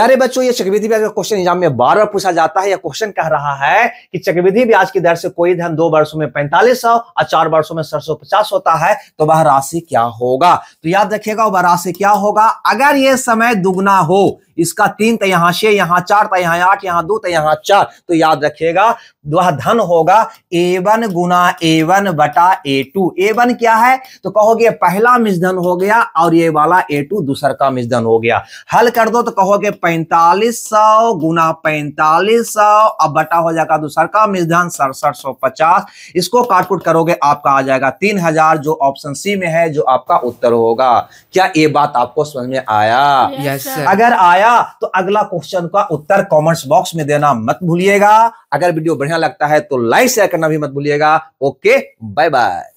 अरे बच्चों ये चक्रविधि ब्याज का क्वेश्चन एग्जाम में बार बार पूछा जाता है या क्वेश्चन कह रहा है कि चक्रविधि ब्याज की दर से कोई धन दो वर्षों में पैंतालीस सौ और चार वर्षों में सरसो पचास होता है तो वह राशि क्या होगा तो याद रखिएगा वह राशि क्या होगा अगर ये समय दुगना हो इसका तीन तो यहाँ छे यहाँ चार तो यहाँ आठ यहाँ दो तो यहाँ चार तो याद रखिएगा वह धन होगा ए वन गुना ए वन बटा ए टू ए वन क्या है तो कहोगे पहला मिसधन हो गया और ये वाला ए टू दूसर का मिसधन हो गया हल कर दो तो कहोगे पैंतालीस सौ गुना पैंतालीस सौ अब बटा हो जाएगा दूसर का मिसधन सड़सठ सौ पचास इसको काटकुट करोगे आपका आ जाएगा तीन हजार जो ऑप्शन सी में है जो आपका उत्तर होगा क्या ये बात आपको समझ में आया yes, अगर आया आया तो अगला क्वेश्चन का उत्तर कमेंट्स बॉक्स में देना मत भूलिएगा अगर वीडियो बढ़िया लगता है तो लाइक शेयर करना भी मत भूलिएगा ओके बाय बाय